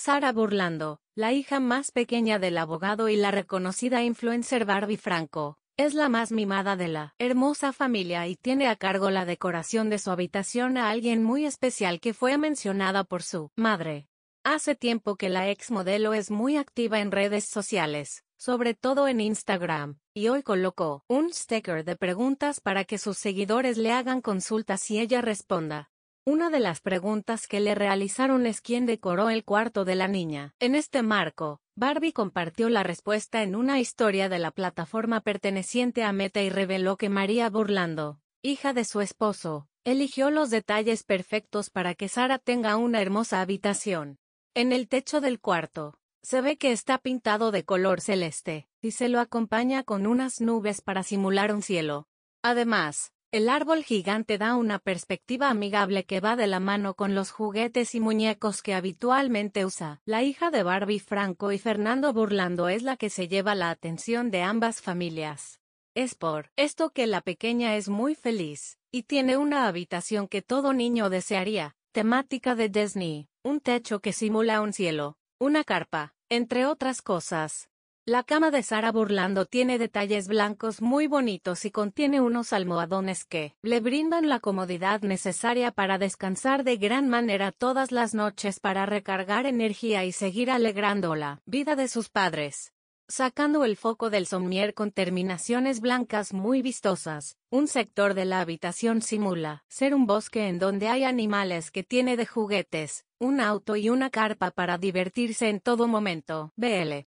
Sara Burlando, la hija más pequeña del abogado y la reconocida influencer Barbie Franco, es la más mimada de la hermosa familia y tiene a cargo la decoración de su habitación a alguien muy especial que fue mencionada por su madre. Hace tiempo que la ex modelo es muy activa en redes sociales, sobre todo en Instagram, y hoy colocó un sticker de preguntas para que sus seguidores le hagan consultas y ella responda. Una de las preguntas que le realizaron es quién decoró el cuarto de la niña. En este marco, Barbie compartió la respuesta en una historia de la plataforma perteneciente a Meta y reveló que María Burlando, hija de su esposo, eligió los detalles perfectos para que Sara tenga una hermosa habitación. En el techo del cuarto, se ve que está pintado de color celeste, y se lo acompaña con unas nubes para simular un cielo. Además, el árbol gigante da una perspectiva amigable que va de la mano con los juguetes y muñecos que habitualmente usa. La hija de Barbie Franco y Fernando Burlando es la que se lleva la atención de ambas familias. Es por esto que la pequeña es muy feliz, y tiene una habitación que todo niño desearía, temática de Disney, un techo que simula un cielo, una carpa, entre otras cosas. La cama de Sara Burlando tiene detalles blancos muy bonitos y contiene unos almohadones que le brindan la comodidad necesaria para descansar de gran manera todas las noches para recargar energía y seguir alegrando la vida de sus padres. Sacando el foco del somier con terminaciones blancas muy vistosas, un sector de la habitación simula ser un bosque en donde hay animales que tiene de juguetes, un auto y una carpa para divertirse en todo momento. BL.